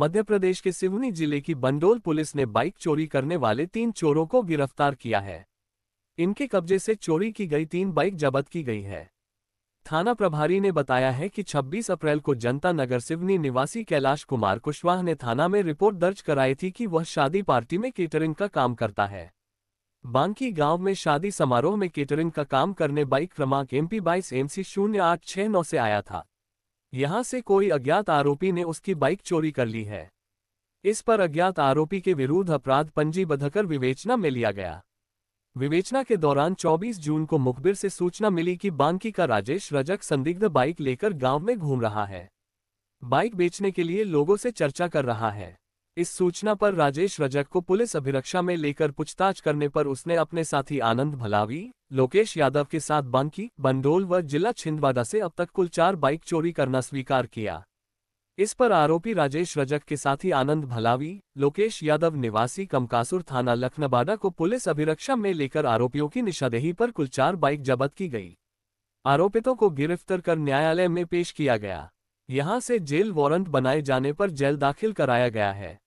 मध्य प्रदेश के सिवनी जिले की बंडोल पुलिस ने बाइक चोरी करने वाले तीन चोरों को गिरफ्तार किया है इनके कब्जे से चोरी की गई तीन बाइक जब्त की गई है थाना प्रभारी ने बताया है कि 26 अप्रैल को जनता नगर सिवनी निवासी कैलाश कुमार कुशवाह ने थाना में रिपोर्ट दर्ज कराई थी कि वह शादी पार्टी में केटरिंग का काम करता है बांकी गांव में शादी समारोह में केटरिंग का काम करने बाइक क्रमांक एम पी बाईस शून्य आठ छह नौ से आया था यहां से कोई अज्ञात आरोपी ने उसकी बाइक चोरी कर ली है इस पर अज्ञात आरोपी के विरुद्ध अपराध पंजी बधकर विवेचना में लिया गया विवेचना के दौरान 24 जून को मुखबिर से सूचना मिली कि बांकी का राजेश रजक संदिग्ध बाइक लेकर गांव में घूम रहा है बाइक बेचने के लिए लोगों से चर्चा कर रहा है इस सूचना पर राजेश रजक को पुलिस अभिरक्षा में लेकर पूछताछ करने पर उसने अपने साथी आनंद भलावी लोकेश यादव के साथ बांकी बंडोल व जिला छिंदवाड़ा से अब तक कुल चार बाइक चोरी करना स्वीकार किया इस पर आरोपी राजेश रजक के साथी आनंद भलावी लोकेश यादव निवासी कमकासुर थाना लखनबाड़ा को पुलिस अभिरक्षा में लेकर आरोपियों की निशादेही पर कुल चार बाइक जब्त की गई आरोपितों को गिरफ्तार कर न्यायालय में पेश किया गया यहां से जेल वारंट बनाए जाने पर जेल दाखिल कराया गया है